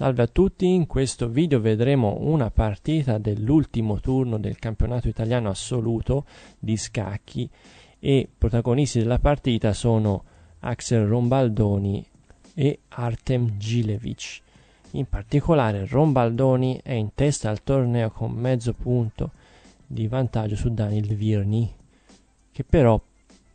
Salve a tutti, in questo video vedremo una partita dell'ultimo turno del campionato italiano assoluto di scacchi e protagonisti della partita sono Axel Rombaldoni e Artem Gilevic. In particolare Rombaldoni è in testa al torneo con mezzo punto di vantaggio su Daniel Virni che però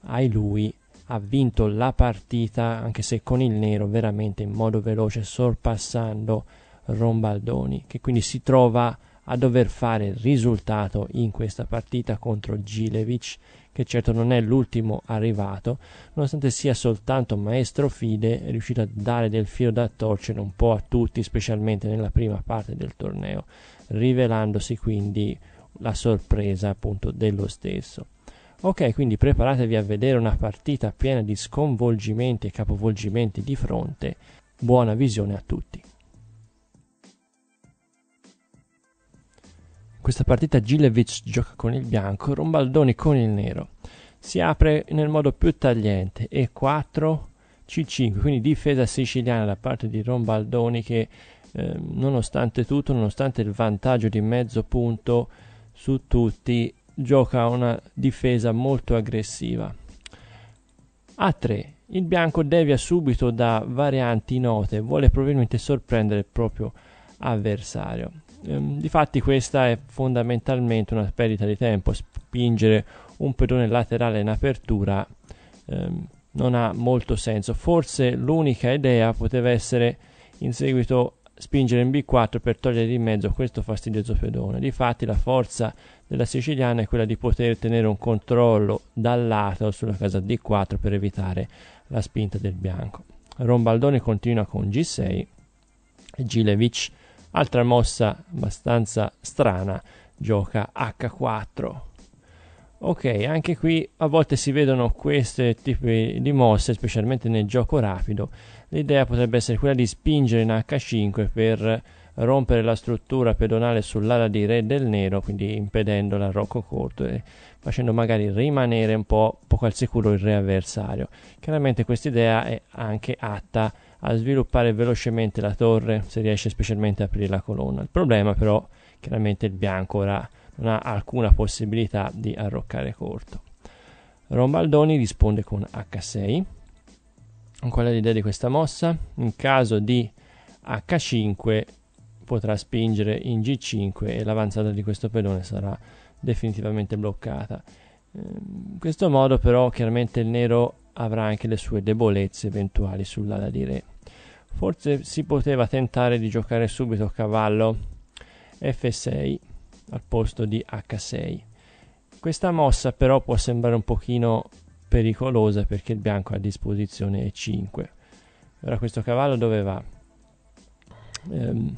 ai lui ha vinto la partita anche se con il nero veramente in modo veloce sorpassando Rombaldoni che quindi si trova a dover fare risultato in questa partita contro Gilevic che certo non è l'ultimo arrivato nonostante sia soltanto maestro Fide è riuscito a dare del filo da torcere un po' a tutti specialmente nella prima parte del torneo rivelandosi quindi la sorpresa appunto dello stesso Ok, quindi preparatevi a vedere una partita piena di sconvolgimenti e capovolgimenti di fronte. Buona visione a tutti. Questa partita Gilevic gioca con il bianco, Rombaldoni con il nero. Si apre nel modo più tagliente E4 C5, quindi difesa siciliana da parte di Rombaldoni che eh, nonostante tutto, nonostante il vantaggio di mezzo punto su tutti, gioca una difesa molto aggressiva. A3. Il bianco devia subito da varianti note, vuole probabilmente sorprendere il proprio avversario. Ehm, difatti questa è fondamentalmente una perdita di tempo, spingere un pedone laterale in apertura ehm, non ha molto senso. Forse l'unica idea poteva essere in seguito spingere in B4 per togliere di mezzo questo fastidioso pedone. Difatti la forza della siciliana è quella di poter tenere un controllo dal lato sulla casa D4 per evitare la spinta del bianco. Rombaldone continua con G6 e Gilevic, altra mossa abbastanza strana, gioca H4. Ok, anche qui a volte si vedono questi tipi di mosse, specialmente nel gioco rapido, L'idea potrebbe essere quella di spingere in H5 per rompere la struttura pedonale sull'ala di Re del Nero, quindi impedendo l'arrocco corto e facendo magari rimanere un po' poco al sicuro il re avversario. Chiaramente questa idea è anche atta a sviluppare velocemente la torre se riesce specialmente a aprire la colonna. Il problema però chiaramente il bianco ora non ha alcuna possibilità di arroccare corto. Rombaldoni risponde con H6 Mm, qual è l'idea di questa mossa? In caso di H5 potrà spingere in G5 e l'avanzata di questo pedone sarà definitivamente bloccata. In ehm, questo modo però chiaramente il nero avrà anche le sue debolezze eventuali sull'ala di re. Forse si poteva tentare di giocare subito cavallo F6 al posto di H6. Questa mossa però può sembrare un pochino pericolosa perché il bianco ha a disposizione 5. Ora questo cavallo doveva Ehm,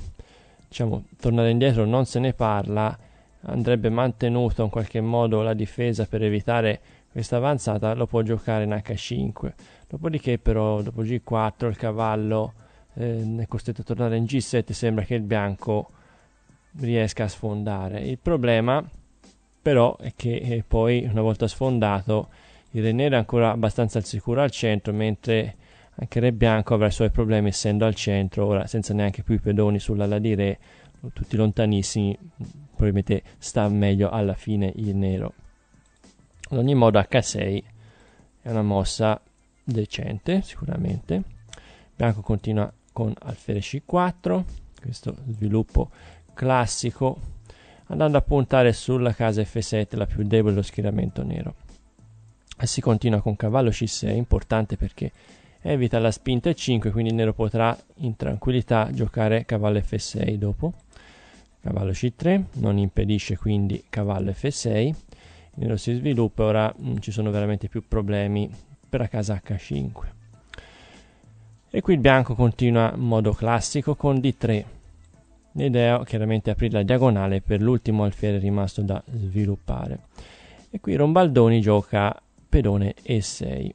diciamo, tornare indietro non se ne parla, andrebbe mantenuto in qualche modo la difesa per evitare questa avanzata, lo può giocare in H5. Dopodiché però dopo G4 il cavallo eh, è costretto a tornare in G7, sembra che il bianco riesca a sfondare. Il problema però è che eh, poi una volta sfondato il re nero è ancora abbastanza al sicuro al centro, mentre anche il re bianco avrà i suoi problemi essendo al centro, ora senza neanche più i pedoni sull'ala di re, tutti lontanissimi, probabilmente sta meglio alla fine il nero. Ad ogni modo H6 è una mossa decente sicuramente. Bianco continua con alfere C4, questo sviluppo classico, andando a puntare sulla casa F7, la più debole dello schieramento nero si continua con cavallo c6 importante perché evita la spinta e5 quindi il nero potrà in tranquillità giocare cavallo f6 dopo cavallo c3 non impedisce quindi cavallo f6 il nero si sviluppa ora mh, mm, ci sono veramente più problemi per la casa h5 e qui il bianco continua in modo classico con d3 l'idea è chiaramente aprire la diagonale per l'ultimo alfiere rimasto da sviluppare e qui Rombaldoni gioca pedone E6.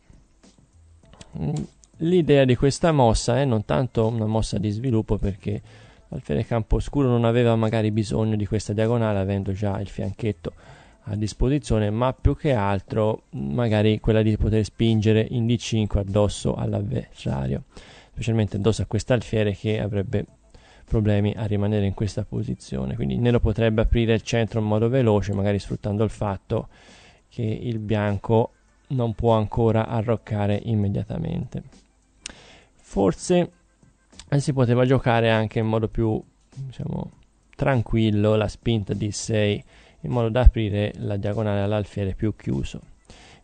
Mm, l'idea di questa mossa è non tanto una mossa di sviluppo perché l'alfiere campo oscuro non aveva magari bisogno di questa diagonale avendo già il fianchetto a disposizione, ma più che altro mm, magari quella di poter spingere in D5 addosso all'avversario, specialmente addosso a quest'alfiere che avrebbe problemi a rimanere in questa posizione. Quindi il nero potrebbe aprire il centro in modo veloce, magari sfruttando il fatto che il bianco non può ancora arroccare immediatamente. Forse eh, si poteva giocare anche in modo più diciamo, tranquillo la spinta di 6 in modo da aprire la diagonale all'alfiere più chiuso.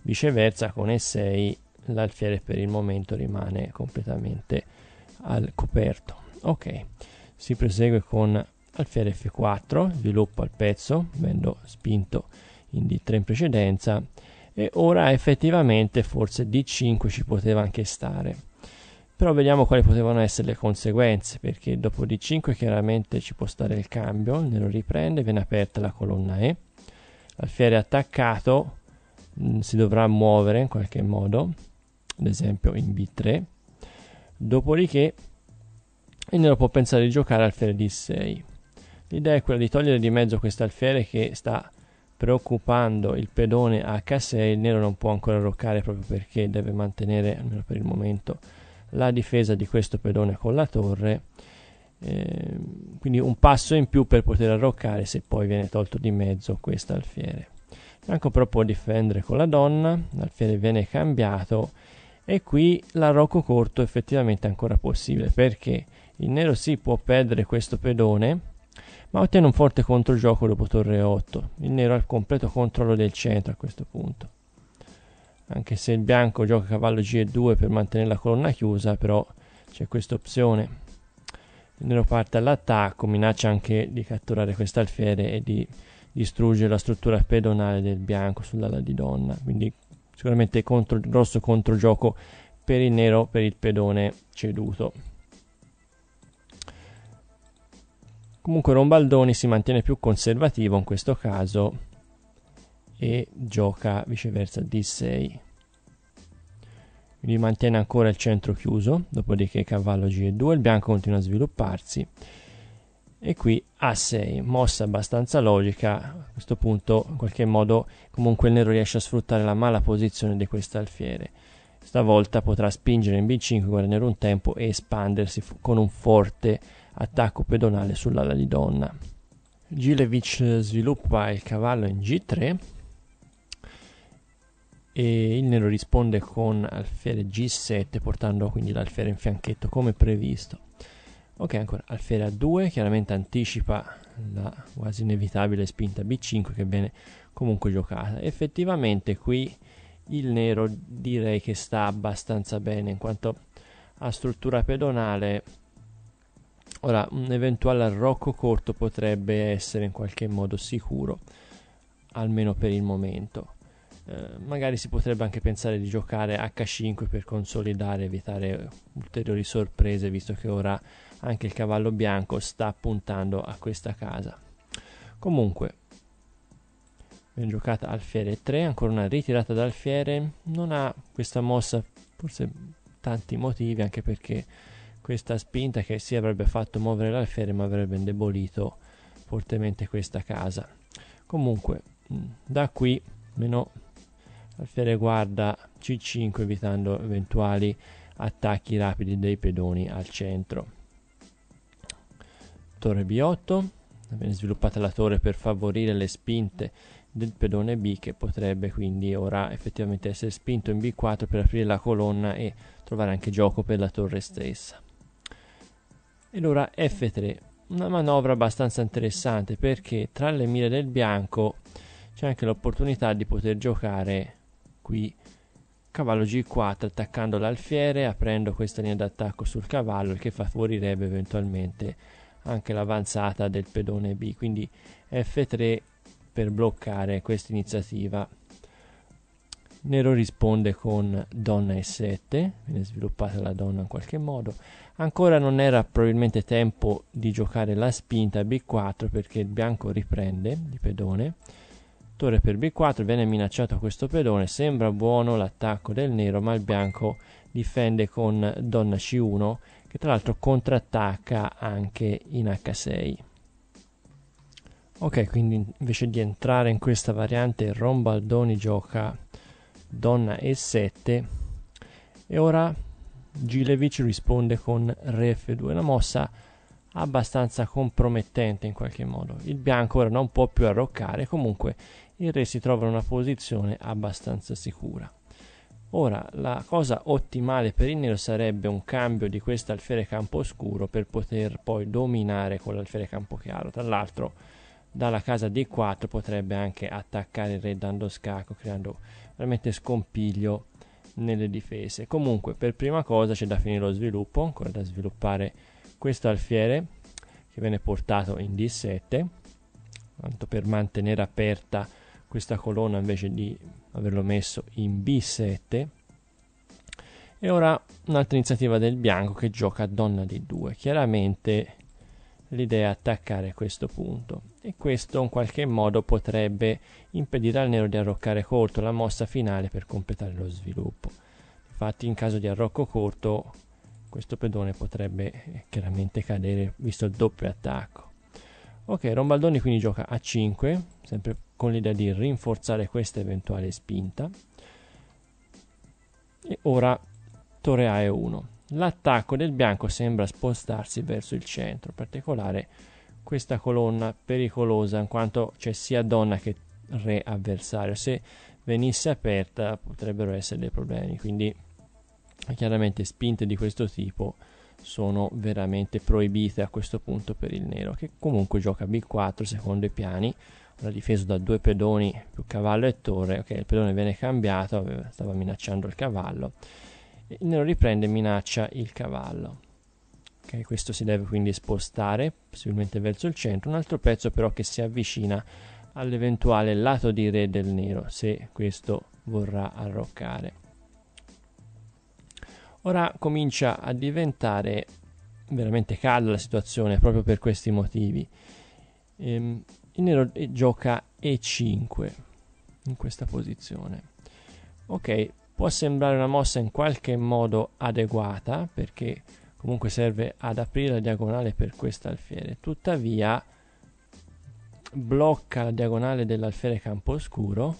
Viceversa con E6 l'alfiere per il momento rimane completamente al coperto. Ok, si prosegue con alfiere F4, sviluppo al pezzo, avendo spinto in D3 in precedenza e ora effettivamente forse D5 ci poteva anche stare. Però vediamo quali potevano essere le conseguenze, perché dopo D5 chiaramente ci può stare il cambio, il nero riprende, viene aperta la colonna E, l'alfiere attaccato mh, mm, si dovrà muovere in qualche modo, ad esempio in B3, dopodiché il nero può pensare di giocare alfiere D6. L'idea è quella di togliere di mezzo questo alfiere che sta preoccupando il pedone H6 il nero non può ancora roccare proprio perché deve mantenere almeno per il momento la difesa di questo pedone con la torre eh, quindi un passo in più per poter arroccare se poi viene tolto di mezzo questo alfiere Franco però può difendere con la donna l'alfiere viene cambiato e qui l'arrocco corto effettivamente è ancora possibile perché il nero si può perdere questo pedone ma ottenne un forte controgioco dopo torre 8. Il nero ha il completo controllo del centro a questo punto. Anche se il bianco gioca cavallo G2 per mantenere la colonna chiusa, però c'è questa opzione. Il nero parte all'attacco, minaccia anche di catturare questa alfiere e di distruggere la struttura pedonale del bianco sull'ala di donna. Quindi sicuramente contro, grosso controgioco per il nero per il pedone ceduto. Comunque Rombaldoni si mantiene più conservativo in questo caso e gioca viceversa D6. Quindi mantiene ancora il centro chiuso, dopodiché cavallo G2, il bianco continua a svilupparsi. E qui A6, mossa abbastanza logica, a questo punto in qualche modo comunque il nero riesce a sfruttare la mala posizione di questo alfiere. Stavolta potrà spingere in B5, guadagnare un tempo e espandersi con un forte attacco pedonale sull'ala di donna. Gilevich sviluppa il cavallo in G3 e il nero risponde con alfiere G7 portando quindi l'alfiere in fianchetto come previsto. Ok, ancora alfiere A2, chiaramente anticipa la quasi inevitabile spinta B5 che viene comunque giocata. Effettivamente qui il nero direi che sta abbastanza bene in quanto a struttura pedonale Ora, un eventuale arrocco corto potrebbe essere in qualche modo sicuro, almeno per il momento. Eh, magari si potrebbe anche pensare di giocare H5 per consolidare, evitare ulteriori sorprese, visto che ora anche il cavallo bianco sta puntando a questa casa. Comunque, ben giocata alfiere 3, ancora una ritirata da alfiere, non ha questa mossa forse tanti motivi, anche perché questa spinta che si avrebbe fatto muovere l'alfiere ma avrebbe indebolito fortemente questa casa comunque mm, da qui meno l'alfiere guarda C5 evitando eventuali attacchi rapidi dei pedoni al centro torre B8 viene sviluppata la torre per favorire le spinte del pedone B che potrebbe quindi ora effettivamente essere spinto in B4 per aprire la colonna e trovare anche gioco per la torre stessa e allora F3, una manovra abbastanza interessante perché tra le mire del bianco c'è anche l'opportunità di poter giocare qui cavallo G4 attaccando l'alfiere, aprendo questa linea d'attacco sul cavallo, il che favorirebbe eventualmente anche l'avanzata del pedone B, quindi F3 per bloccare questa iniziativa Nero risponde con donna e sette, viene sviluppata la donna in qualche modo. Ancora non era probabilmente tempo di giocare la spinta B4 perché il bianco riprende di pedone. Torre per B4 viene minacciato questo pedone, sembra buono l'attacco del nero ma il bianco difende con donna C1 che tra l'altro contrattacca anche in H6. Ok, quindi invece di entrare in questa variante Rombaldoni gioca donna E7 e ora Gilevich risponde con Re F2, una mossa abbastanza compromettente in qualche modo. Il bianco ora non può più arroccare, comunque il re si trova in una posizione abbastanza sicura. Ora, la cosa ottimale per il nero sarebbe un cambio di questo alfiere campo scuro per poter poi dominare con l'alfiere campo chiaro. Tra l'altro, dalla casa D4 potrebbe anche attaccare il re dando scacco, creando veramente scompiglio nelle difese. Comunque, per prima cosa c'è da finire lo sviluppo, ancora da sviluppare questo alfiere che viene portato in D7, tanto per mantenere aperta questa colonna invece di averlo messo in B7. E ora un'altra iniziativa del bianco che gioca a donna di 2. Chiaramente l'idea è attaccare questo punto e questo in qualche modo potrebbe impedire al nero di arroccare corto la mossa finale per completare lo sviluppo. Infatti in caso di arrocco corto questo pedone potrebbe eh, chiaramente cadere visto il doppio attacco. Ok, Rombaldoni quindi gioca a 5, sempre con l'idea di rinforzare questa eventuale spinta. E ora Torre A e 1. L'attacco del bianco sembra spostarsi verso il centro, in particolare questa colonna pericolosa in quanto c'è sia donna che re avversario. Se venisse aperta potrebbero essere dei problemi, quindi chiaramente spinte di questo tipo sono veramente proibite a questo punto per il nero che comunque gioca B4 secondo i piani la difesa da due pedoni più cavallo e torre ok il pedone viene cambiato stava minacciando il cavallo il nero riprende e minaccia il cavallo Okay, questo si deve quindi spostare possibilmente verso il centro, un altro pezzo però che si avvicina all'eventuale lato di re del nero se questo vorrà arroccare. Ora comincia a diventare veramente calda la situazione proprio per questi motivi. Ehm, il nero eh, gioca E5 in questa posizione. Ok, può sembrare una mossa in qualche modo adeguata perché comunque serve ad aprire la diagonale per questo alfiere tuttavia blocca la diagonale dell'alfiere campo scuro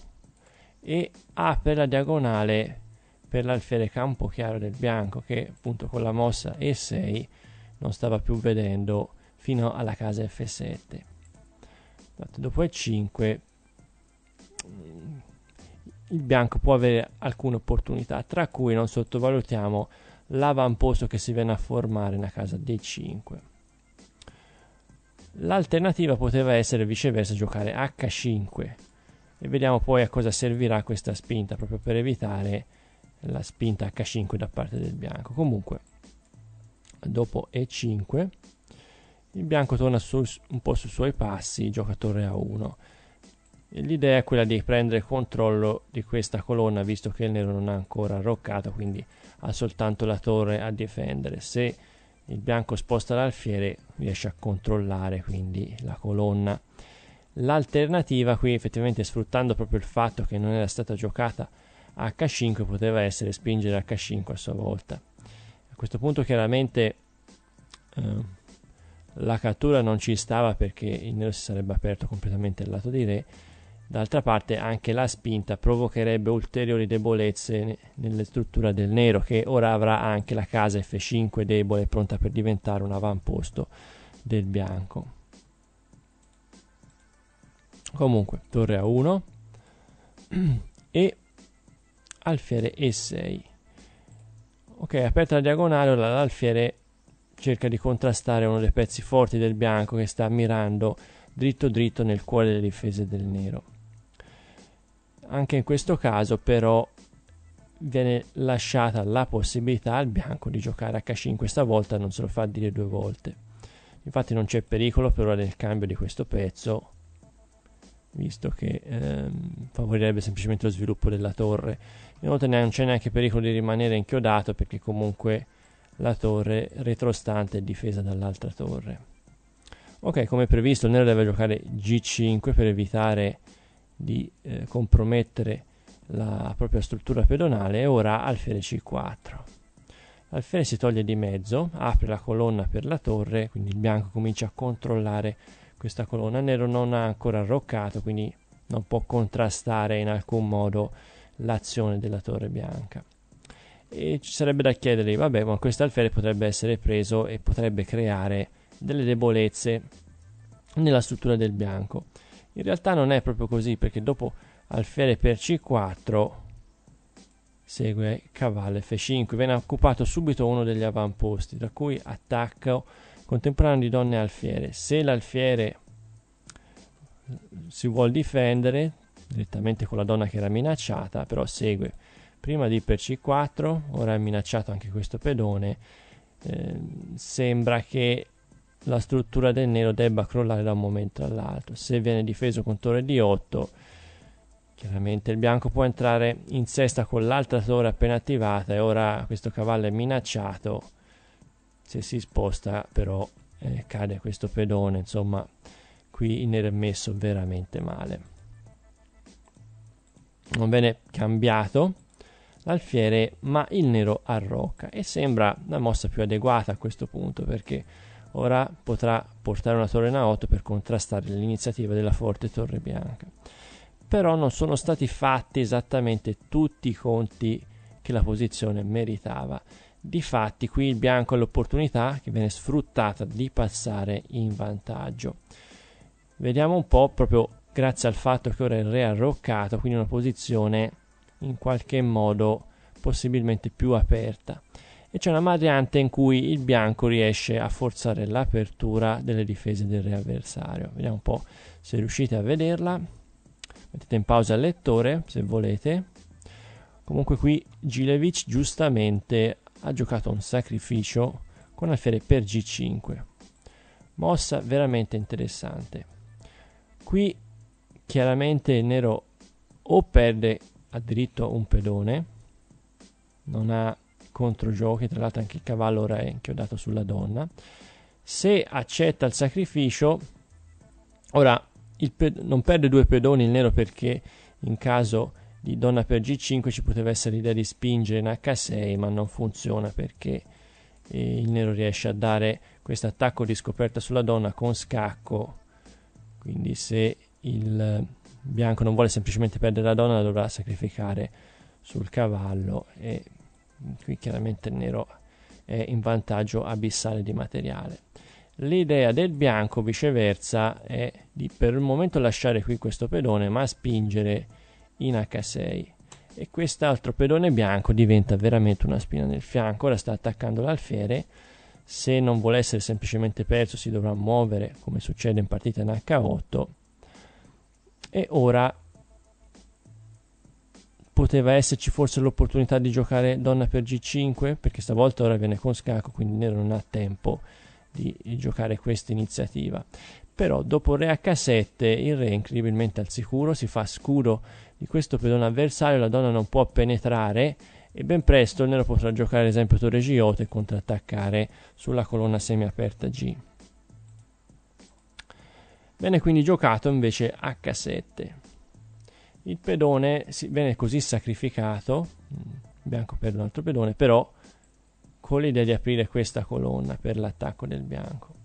e apre la diagonale per l'alfiere campo chiaro del bianco che appunto con la mossa E6 non stava più vedendo fino alla casa F7 dopo E5 mm, il bianco può avere alcune opportunità tra cui non sottovalutiamo l'avamposto che si viene a formare nella casa d 5. L'alternativa poteva essere viceversa giocare H5 e vediamo poi a cosa servirà questa spinta proprio per evitare la spinta H5 da parte del bianco. Comunque, dopo E5 il bianco torna su, un po' sui suoi passi, giocatore A1. l'idea è quella di prendere controllo di questa colonna visto che il nero non ha ancora arroccato, quindi ha soltanto la torre a difendere. Se il bianco sposta l'alfiere riesce a controllare quindi la colonna. L'alternativa qui effettivamente sfruttando proprio il fatto che non era stata giocata H5 poteva essere spingere H5 a sua volta. A questo punto chiaramente eh, la cattura non ci stava perché il nero si sarebbe aperto completamente il lato di re D'altra parte anche la spinta provocherebbe ulteriori debolezze nella struttura del nero che ora avrà anche la casa F5 debole pronta per diventare un avamposto del bianco. Comunque torre A1 e alfiere E6. Ok, aperta la diagonale, ora l'alfiere cerca di contrastare uno dei pezzi forti del bianco che sta mirando dritto dritto nel cuore delle difese del nero. Anche in questo caso però viene lasciata la possibilità al bianco di giocare H5, stavolta non se lo fa dire due volte. Infatti non c'è pericolo per ora del cambio di questo pezzo, visto che ehm, favorirebbe semplicemente lo sviluppo della torre. Inoltre non c'è neanche pericolo di rimanere inchiodato perché comunque la torre retrostante è difesa dall'altra torre. Ok, come previsto il nero deve giocare G5 per evitare di eh, compromettere la propria struttura pedonale, e ora alfiere C4. Alfiere si toglie di mezzo, apre la colonna per la torre, quindi il bianco comincia a controllare questa colonna, il nero non ha ancora arroccato, quindi non può contrastare in alcun modo l'azione della torre bianca. E ci sarebbe da chiedergli, vabbè, ma questo alfiere potrebbe essere preso e potrebbe creare delle debolezze nella struttura del bianco. In realtà non è proprio così perché dopo alfiere per c4 segue cavallo f5. Viene occupato subito uno degli avamposti, da cui attacco contemporaneo di donne alfiere. Se l'alfiere si vuole difendere direttamente con la donna che era minacciata, però segue prima di per c4, ora è minacciato anche questo pedone. Eh, sembra che la struttura del nero debba crollare da un momento all'altro. Se viene difeso con torre di 8, chiaramente il bianco può entrare in sesta con l'altra torre appena attivata e ora questo cavallo è minacciato. Se si sposta però eh, cade questo pedone, insomma qui il nero è messo veramente male. Non viene cambiato l'alfiere ma il nero arrocca e sembra la mossa più adeguata a questo punto perché ora potrà portare una torre in Naoto per contrastare l'iniziativa della forte Torre Bianca. Però non sono stati fatti esattamente tutti i conti che la posizione meritava. Difatti qui il bianco ha l'opportunità che viene sfruttata di passare in vantaggio. Vediamo un po' proprio grazie al fatto che ora il re ha roccato, quindi una posizione in qualche modo possibilmente più aperta e c'è una variante in cui il bianco riesce a forzare l'apertura delle difese del re avversario. Vediamo un po' se riuscite a vederla. Mettete in pausa il lettore se volete. Comunque qui Gilevich giustamente ha giocato un sacrificio con alfiere per G5. Mossa veramente interessante. Qui chiaramente il nero o perde addirittura un pedone, non ha controgiochi, tra l'altro anche il cavallo ora è inchiodato sulla donna. Se accetta il sacrificio, ora pe- non perde due pedoni il nero perché in caso di donna per g5 ci poteva essere l'idea di spingere in h6, ma non funziona perché eh, il nero riesce a dare questo attacco di scoperta sulla donna con scacco. Quindi se il bianco non vuole semplicemente perdere la donna dovrà sacrificare sul cavallo e qui chiaramente il nero è in vantaggio abissale di materiale. L'idea del bianco viceversa è di per il momento lasciare qui questo pedone ma spingere in H6 e quest'altro pedone bianco diventa veramente una spina nel fianco, ora sta attaccando l'alfiere, se non vuole essere semplicemente perso si dovrà muovere come succede in partita in H8 e ora poteva esserci forse l'opportunità di giocare donna per G5 perché stavolta ora viene con scacco quindi Nero non ha tempo di giocare questa iniziativa però dopo re h7 il re è incredibilmente al sicuro si fa scudo di questo pedone avversario la donna non può penetrare e ben presto il nero potrà giocare ad esempio torre g8 e contrattaccare sulla colonna semiaperta g bene quindi giocato invece h7 il pedone viene così sacrificato, mm, bianco per l'altro pedone, però con l'idea di aprire questa colonna per l'attacco del bianco.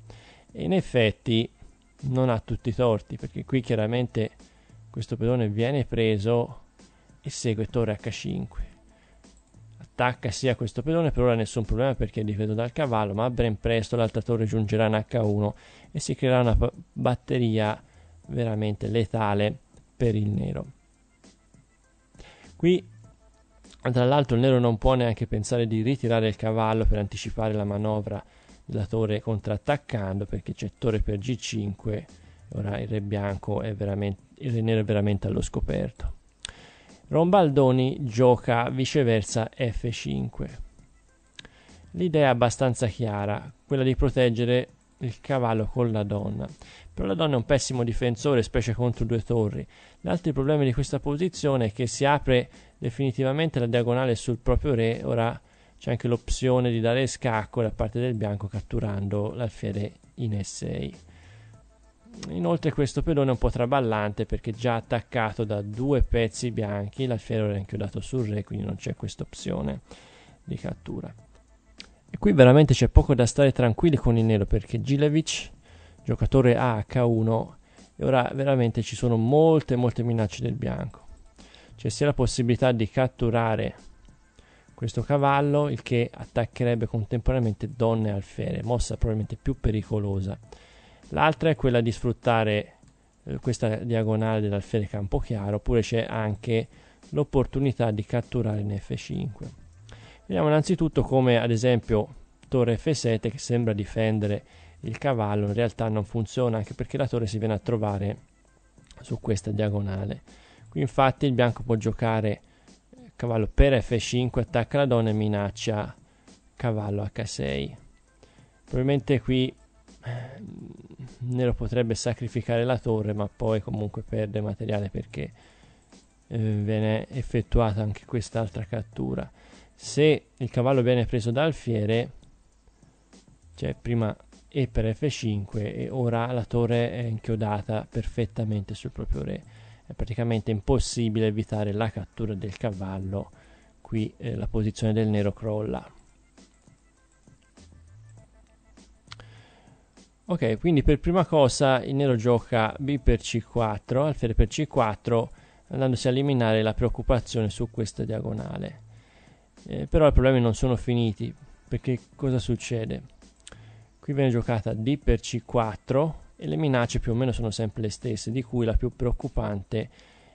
E in effetti non ha tutti i torti, perché qui chiaramente questo pedone viene preso e segue torre h5. Attacca sia questo pedone, per ora nessun problema perché è difeso dal cavallo, ma ben presto l'altra torre giungerà in h1 e si creerà una batteria veramente letale per il nero. Qui tra l'altro il nero non può neanche pensare di ritirare il cavallo per anticipare la manovra della torre contrattaccando perché c'è torre per g5 ora il re bianco è veramente il re nero è veramente allo scoperto Rombaldoni gioca viceversa f5 l'idea è abbastanza chiara quella di proteggere il cavallo con la donna. Però la donna è un pessimo difensore, specie contro due torri. L'altro problema di questa posizione è che si apre definitivamente la diagonale sul proprio re, ora c'è anche l'opzione di dare scacco da parte del bianco catturando l'alfiere in E6. Inoltre questo pedone è un po' traballante perché già attaccato da due pezzi bianchi l'alfiere ora è inchiodato sul re, quindi non c'è questa opzione di cattura. E qui veramente c'è poco da stare tranquilli con il nero perché Gilevic, giocatore AH1, e ora veramente ci sono molte molte minacce del bianco. C'è sia la possibilità di catturare questo cavallo, il che attaccherebbe contemporaneamente donne e alfere, mossa probabilmente più pericolosa. L'altra è quella di sfruttare eh, questa diagonale dell'alfere campo chiaro, oppure c'è anche l'opportunità di catturare in F5. Vediamo innanzitutto come ad esempio torre F7 che sembra difendere il cavallo in realtà non funziona anche perché la torre si viene a trovare su questa diagonale. Qui infatti il bianco può giocare eh, cavallo per F5, attacca la donna e minaccia cavallo H6. Probabilmente qui eh, Nero potrebbe sacrificare la torre ma poi comunque perde materiale perché eh, viene effettuata anche quest'altra cattura se il cavallo viene preso da alfiere cioè prima e per f5 e ora la torre è inchiodata perfettamente sul proprio re è praticamente impossibile evitare la cattura del cavallo qui eh, la posizione del nero crolla ok quindi per prima cosa il nero gioca b per c4 alfiere per c4 andandosi a eliminare la preoccupazione su questa diagonale eh, però i problemi non sono finiti, perché cosa succede? Qui viene giocata D per C4 e le minacce più o meno sono sempre le stesse, di cui la più preoccupante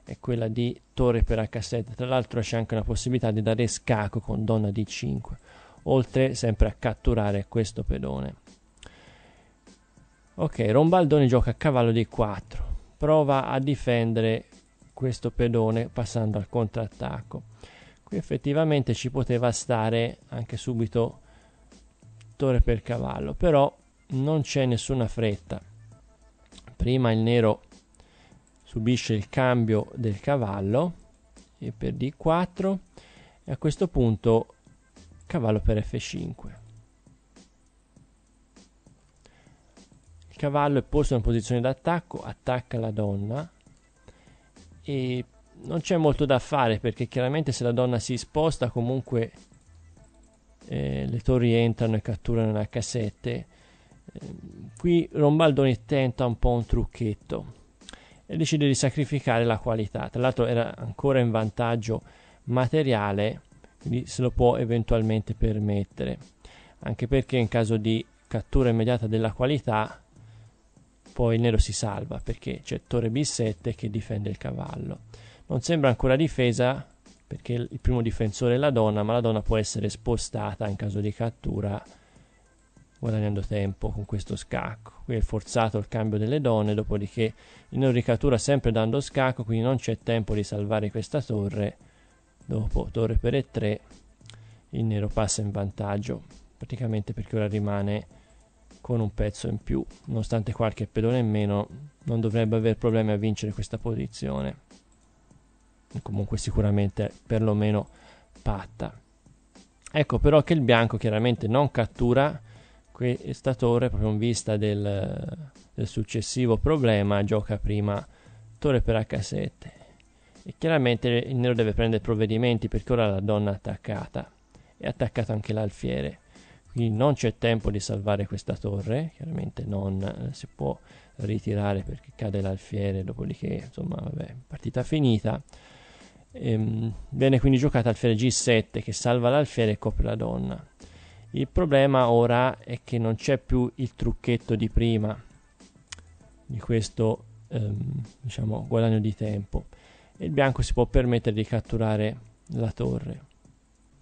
è quella di torre per H7. Tra l'altro c'è anche una possibilità di dare scacco con donna D5, oltre sempre a catturare questo pedone. Ok, Rombaldoni gioca a cavallo D4, prova a difendere questo pedone passando al contrattacco qui effettivamente ci poteva stare anche subito torre per cavallo però non c'è nessuna fretta prima il nero subisce il cambio del cavallo e per d4 e a questo punto cavallo per f5 il cavallo è posto in posizione d'attacco attacca la donna e non c'è molto da fare perché chiaramente se la donna si sposta comunque eh, le torri entrano e catturano le H7 eh, qui Rombaldoni tenta un po' un trucchetto e decide di sacrificare la qualità tra l'altro era ancora in vantaggio materiale quindi se lo può eventualmente permettere anche perché in caso di cattura immediata della qualità poi il nero si salva perché c'è torre b7 che difende il cavallo non sembra ancora difesa perché il primo difensore è la donna, ma la donna può essere spostata in caso di cattura guadagnando tempo con questo scacco. Qui è forzato il cambio delle donne, dopodiché il nero ricattura sempre dando scacco, quindi non c'è tempo di salvare questa torre. Dopo torre per E3 il nero passa in vantaggio, praticamente perché ora rimane con un pezzo in più, nonostante qualche pedone in meno non dovrebbe avere problemi a vincere questa posizione comunque sicuramente perlomeno patta. Ecco però che il bianco chiaramente non cattura questa torre proprio in vista del, del successivo problema, gioca prima torre per H7 e chiaramente il nero deve prendere provvedimenti perché ora la donna è attaccata e attaccato anche l'alfiere quindi non c'è tempo di salvare questa torre chiaramente non eh, si può ritirare perché cade l'alfiere dopodiché insomma vabbè partita finita Ehm, viene quindi giocata alfiere G7 che salva l'alfiere e copre la donna. Il problema ora è che non c'è più il trucchetto di prima di questo ehm, diciamo, guadagno di tempo e il bianco si può permettere di catturare la torre.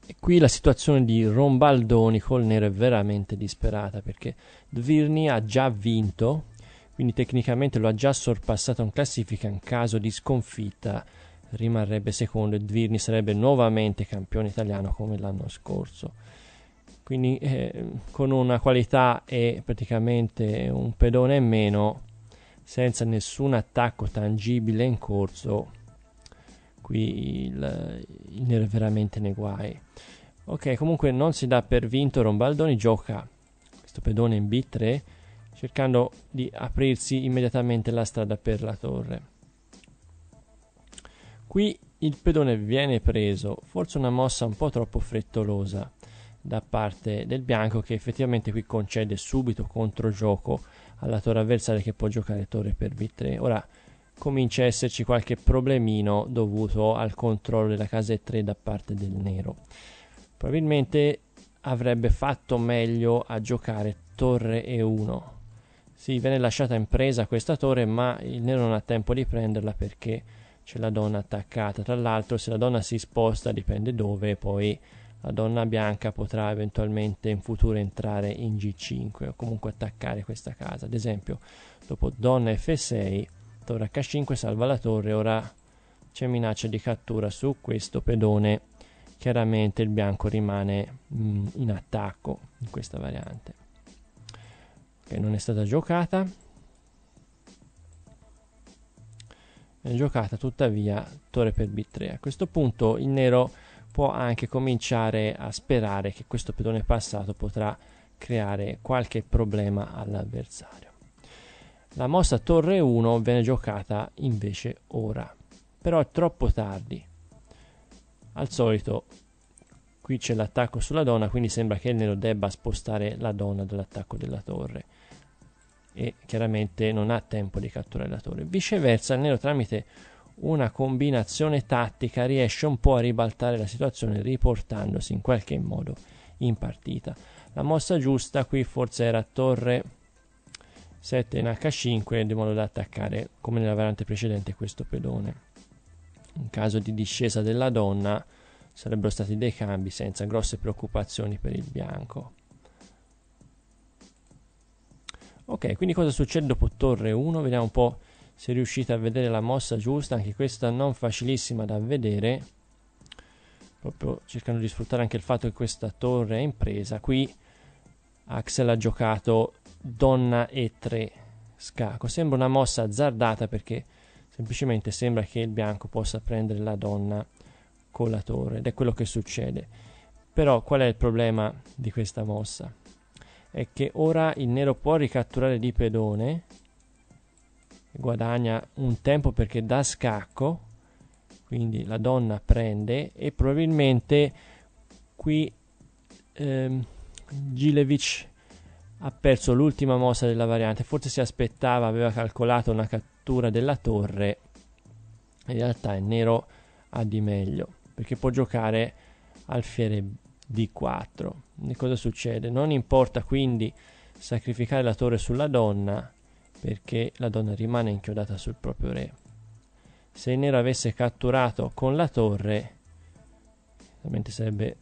E qui la situazione di Rombaldoni col nero è veramente disperata perché Dvirni ha già vinto, quindi tecnicamente lo ha già sorpassato in classifica in caso di sconfitta rimarrebbe secondo e Dvirni sarebbe nuovamente campione italiano come l'anno scorso. Quindi eh, con una qualità e praticamente un pedone in meno, senza nessun attacco tangibile in corso, qui il, il è veramente nei guai. Ok, comunque non si dà per vinto, Rombaldoni gioca questo pedone in B3 cercando di aprirsi immediatamente la strada per la torre. Qui il pedone viene preso, forse una mossa un po' troppo frettolosa da parte del bianco che effettivamente qui concede subito controgioco alla torre avversaria che può giocare torre per b3. Ora comincia a esserci qualche problemino dovuto al controllo della casa e3 da parte del nero. Probabilmente avrebbe fatto meglio a giocare torre e1. Sì, viene lasciata impresa questa torre, ma il nero non ha tempo di prenderla perché c'è la donna attaccata. Tra l'altro, se la donna si sposta, dipende dove, poi la donna bianca potrà eventualmente in futuro entrare in G5 o comunque attaccare questa casa. Ad esempio, dopo donna F6, torre H5 salva la torre, ora c'è minaccia di cattura su questo pedone. Chiaramente il bianco rimane mh, mm, in attacco in questa variante che non è stata giocata giocata tuttavia torre per b3. A questo punto il nero può anche cominciare a sperare che questo pedone passato potrà creare qualche problema all'avversario. La mossa torre 1 viene giocata invece ora, però è troppo tardi. Al solito qui c'è l'attacco sulla donna, quindi sembra che il nero debba spostare la donna dall'attacco della torre e chiaramente non ha tempo di catturare il datore. Viceversa, il nero tramite una combinazione tattica riesce un po' a ribaltare la situazione riportandosi in qualche modo in partita. La mossa giusta qui forse era torre 7 in H5 di modo da attaccare come nella variante precedente questo pedone. In caso di discesa della donna sarebbero stati dei cambi senza grosse preoccupazioni per il bianco. Ok, quindi cosa succede dopo torre 1? Vediamo un po' se riuscite a vedere la mossa giusta, anche questa non facilissima da vedere. Proprio cercando di sfruttare anche il fatto che questa torre è impresa. Qui Axel ha giocato donna e 3 scacco. Sembra una mossa azzardata perché semplicemente sembra che il bianco possa prendere la donna con la torre ed è quello che succede. Però qual è il problema di questa mossa? è che ora il nero può ricatturare di pedone guadagna un tempo perché dà scacco quindi la donna prende e probabilmente qui ehm, Gilevic ha perso l'ultima mossa della variante forse si aspettava aveva calcolato una cattura della torre in realtà il nero ha di meglio perché può giocare al fiere d4. E cosa succede? Non importa quindi sacrificare la torre sulla donna perché la donna rimane inchiodata sul proprio re. Se il nero avesse catturato con la torre, ovviamente sarebbe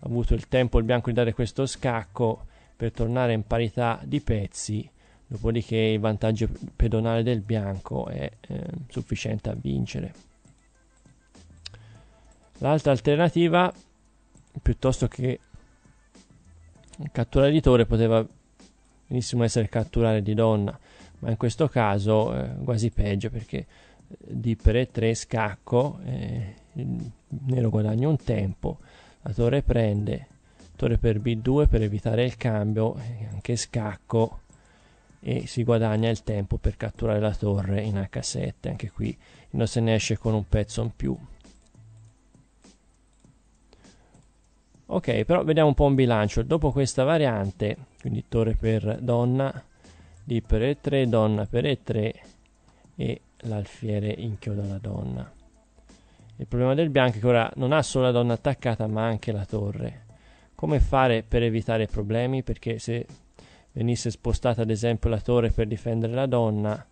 avuto il tempo il bianco di dare questo scacco per tornare in parità di pezzi, dopodiché il vantaggio pedonale del bianco è eh, sufficiente a vincere. L'altra alternativa piuttosto che catturare di torre poteva benissimo essere catturare di donna, ma in questo caso eh, quasi peggio perché eh, di pre 3 scacco eh, nero guadagna un tempo, la torre prende, torre per b2 per evitare il cambio, eh, anche scacco e si guadagna il tempo per catturare la torre in h7, anche qui non se ne esce con un pezzo in più. Ok, però vediamo un po' un bilancio. Dopo questa variante, quindi torre per donna, D per E3, donna per E3 e l'alfiere inchioda la donna. Il problema del bianco è che ora non ha solo la donna attaccata ma anche la torre. Come fare per evitare problemi? Perché se venisse spostata ad esempio la torre per difendere la donna,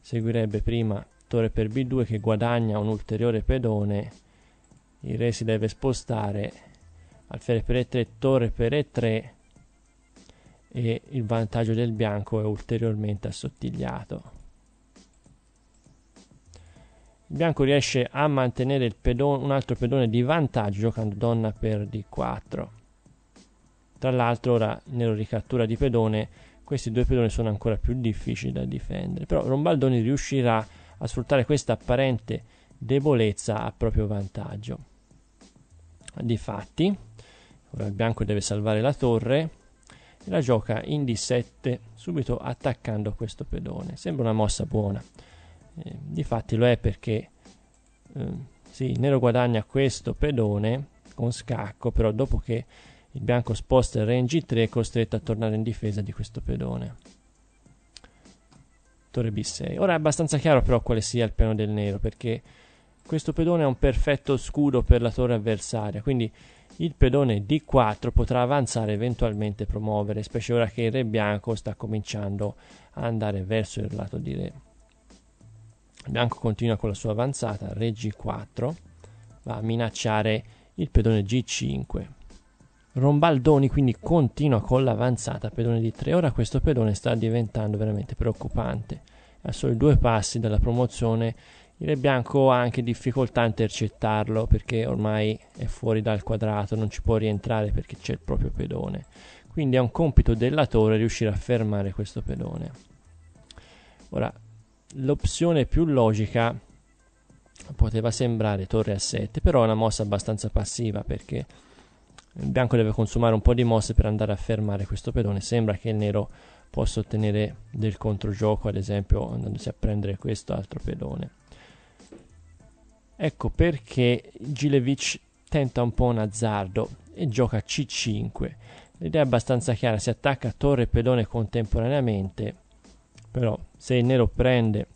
seguirebbe prima torre per B2 che guadagna un ulteriore pedone, il re si deve spostare alfiere per E3, torre per E3 e il vantaggio del bianco è ulteriormente assottigliato. Il bianco riesce a mantenere pedone, un altro pedone di vantaggio giocando donna per D4. Tra l'altro ora nella ricattura di pedone questi due pedoni sono ancora più difficili da difendere, però Rombaldoni riuscirà a sfruttare questa apparente debolezza a proprio vantaggio. Difatti, Ora il bianco deve salvare la torre e la gioca in D7 subito attaccando questo pedone. Sembra una mossa buona. Eh, difatti lo è perché eh, sì, il nero guadagna questo pedone con scacco, però dopo che il bianco sposta il re in G3 è costretto a tornare in difesa di questo pedone. Torre B6. Ora è abbastanza chiaro però quale sia il piano del nero perché questo pedone è un perfetto scudo per la torre avversaria, quindi il pedone D4 potrà avanzare eventualmente promuovere, specie ora che il re bianco sta cominciando a andare verso il lato di re. Bianco continua con la sua avanzata, re G4 va a minacciare il pedone G5. Rombaldoni quindi continua con l'avanzata pedone D3. Ora questo pedone sta diventando veramente preoccupante. È a soli due passi dalla promozione il bianco ha anche difficoltà a intercettarlo perché ormai è fuori dal quadrato, non ci può rientrare perché c'è il proprio pedone. Quindi è un compito della torre riuscire a fermare questo pedone. Ora, l'opzione più logica poteva sembrare torre a 7, però è una mossa abbastanza passiva perché il bianco deve consumare un po' di mosse per andare a fermare questo pedone. Sembra che il nero possa ottenere del controgioco, ad esempio andandosi a prendere questo altro pedone. Ecco perché Gilevich tenta un po' un azzardo e gioca C5. L'idea è abbastanza chiara, si attacca a torre e pedone contemporaneamente, però se il nero prende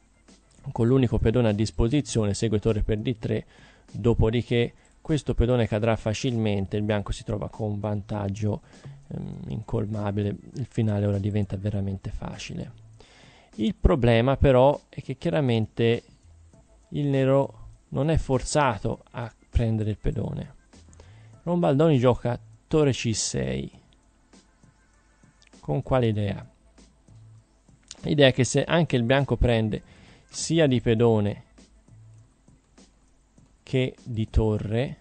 con l'unico pedone a disposizione, segue torre per D3, dopodiché questo pedone cadrà facilmente, il bianco si trova con un vantaggio ehm, incolmabile, il finale ora diventa veramente facile. Il problema però è che chiaramente il nero non è forzato a prendere il pedone. Rombaldoni gioca Torre C6. Con quale idea? L'idea è che se anche il bianco prende sia di pedone che di torre,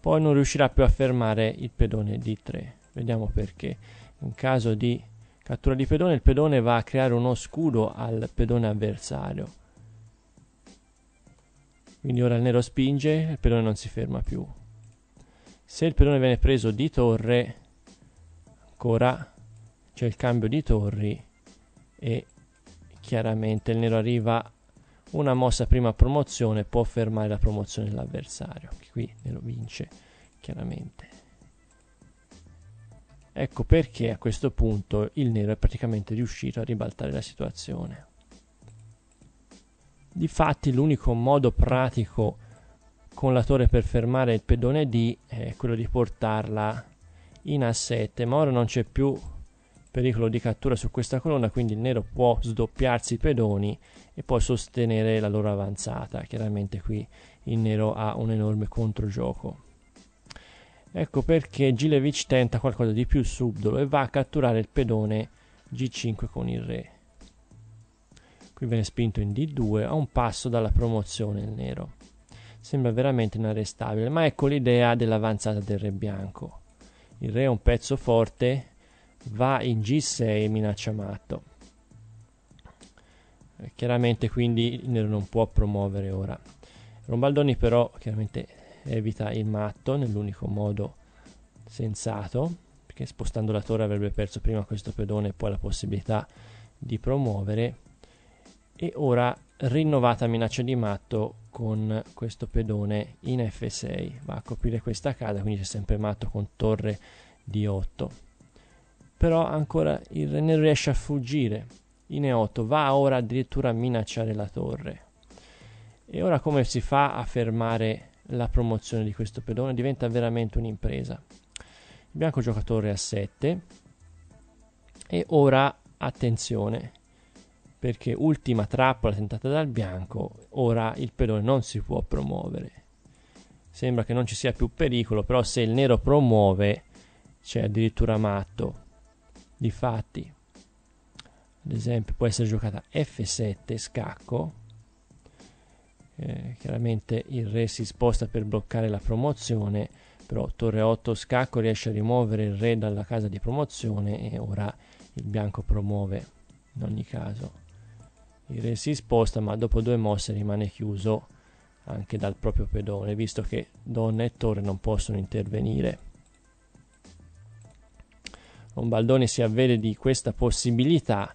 poi non riuscirà più a fermare il pedone di 3. Vediamo perché. In caso di cattura di pedone, il pedone va a creare uno scudo al pedone avversario quindi ora il nero spinge, il pedone non si ferma più. Se il pedone viene preso di torre, ancora c'è il cambio di torri e chiaramente il nero arriva una mossa prima promozione, può fermare la promozione dell'avversario, che qui nero vince chiaramente. Ecco perché a questo punto il nero è praticamente riuscito a ribaltare la situazione. Difatti l'unico modo pratico con la torre per fermare il pedone D è quello di portarla in A7, ma ora non c'è più pericolo di cattura su questa colonna, quindi il nero può sdoppiarsi i pedoni e poi sostenere la loro avanzata. Chiaramente qui il nero ha un enorme controgioco. Ecco perché Gilevich tenta qualcosa di più subdolo e va a catturare il pedone G5 con il re qui viene spinto in D2 a un passo dalla promozione il nero sembra veramente inarrestabile ma ecco l'idea dell'avanzata del re bianco il re è un pezzo forte va in G6 e minaccia matto eh, chiaramente quindi il nero non può promuovere ora Rombaldoni però chiaramente evita il matto nell'unico modo sensato perché spostando la torre avrebbe perso prima questo pedone e poi la possibilità di promuovere e ora rinnovata minaccia di matto con questo pedone in F6 va a coprire questa casa quindi c'è sempre matto con torre di 8 però ancora il René riesce a fuggire in E8 va ora addirittura a minacciare la torre e ora come si fa a fermare la promozione di questo pedone diventa veramente un'impresa il bianco giocatore a 7 e ora attenzione perché ultima trappola tentata dal bianco, ora il pedone non si può promuovere. Sembra che non ci sia più pericolo, però se il nero promuove c'è addirittura matto. Difatti, ad esempio, può essere giocata F7 scacco. Eh, chiaramente il re si sposta per bloccare la promozione, però torre 8 scacco riesce a rimuovere il re dalla casa di promozione e ora il bianco promuove in ogni caso. Il re si sposta ma dopo due mosse rimane chiuso anche dal proprio pedone, visto che donna e torre non possono intervenire. Lombardone si avvede di questa possibilità,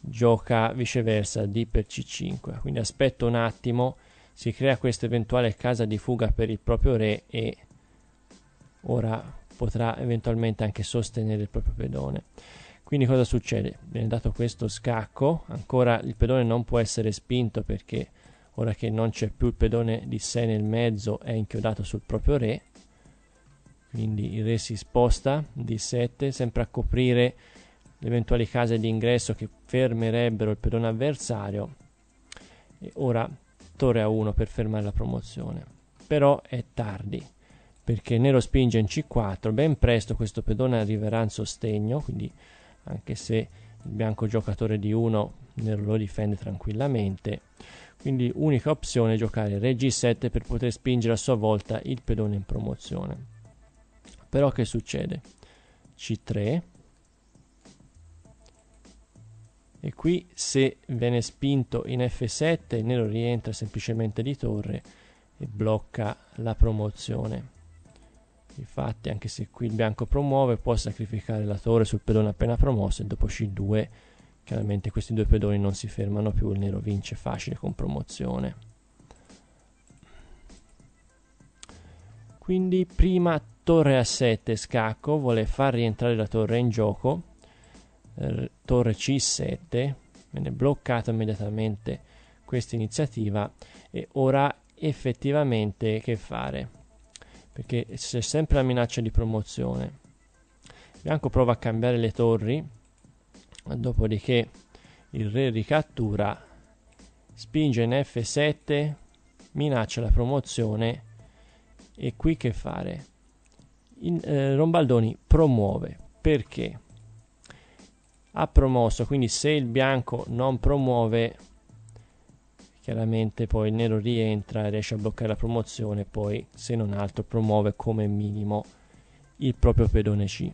gioca viceversa D per C5, quindi aspetta un attimo, si crea questa eventuale casa di fuga per il proprio re e ora potrà eventualmente anche sostenere il proprio pedone. Quindi cosa succede? Viene dato questo scacco, ancora il pedone non può essere spinto perché ora che non c'è più il pedone di 6 nel mezzo è inchiodato sul proprio re, quindi il re si sposta di 7 sempre a coprire le eventuali case di ingresso che fermerebbero il pedone avversario e ora torre a 1 per fermare la promozione però è tardi perché nero spinge in c4 ben presto questo pedone arriverà in sostegno quindi anche se il bianco giocatore di 1 lo difende tranquillamente. Quindi unica opzione è giocare re g7 per poter spingere a sua volta il pedone in promozione. Però che succede? c3 e qui se viene spinto in f7 il nero rientra semplicemente di torre e blocca la promozione Infatti, anche se qui il bianco promuove, può sacrificare la torre sul pedone appena promosso e dopo C2, chiaramente questi due pedoni non si fermano più, il nero vince facile con promozione. Quindi prima torre a 7 scacco, vuole far rientrare la torre in gioco, eh, torre C7, viene bloccata immediatamente questa iniziativa e ora effettivamente che fare? perché c'è sempre la minaccia di promozione. bianco prova a cambiare le torri, dopodiché il re ricattura, spinge in F7, minaccia la promozione e qui che fare? In, eh, Rombaldoni promuove perché ha promosso, quindi se il bianco non promuove chiaramente poi il nero rientra e riesce a bloccare la promozione poi se non altro promuove come minimo il proprio pedone C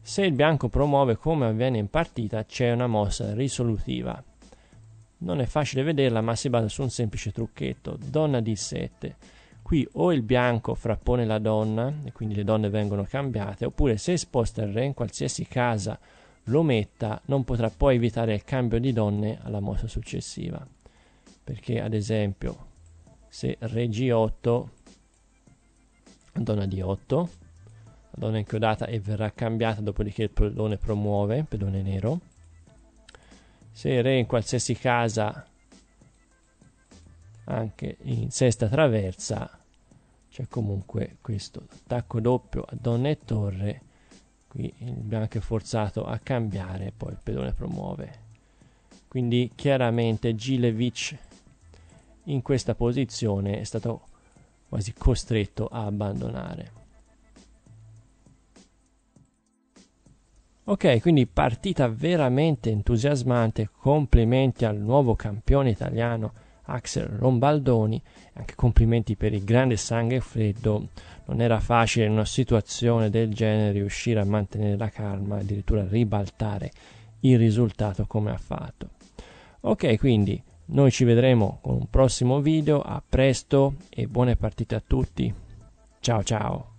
se il bianco promuove come avviene in partita c'è una mossa risolutiva non è facile vederla ma si basa su un semplice trucchetto donna d7 qui o il bianco frappone la donna e quindi le donne vengono cambiate oppure se sposta il re in qualsiasi casa lo metta non potrà poi evitare il cambio di donne alla mossa successiva perché ad esempio se re g8 donna d8 la donna è inchiodata e verrà cambiata dopodiché il pedone promuove pedone nero se re in qualsiasi casa anche in sesta traversa c'è comunque questo attacco doppio a donna e torre qui il bianco è forzato a cambiare poi il pedone promuove quindi chiaramente Gilevich in questa posizione è stato quasi costretto a abbandonare. Ok, quindi partita veramente entusiasmante, complimenti al nuovo campione italiano Axel Rombaldoni, anche complimenti per il grande sangue freddo, non era facile in una situazione del genere riuscire a mantenere la calma, addirittura ribaltare il risultato come ha fatto. Ok, quindi noi ci vedremo con un prossimo video, a presto e buone partite a tutti. Ciao ciao!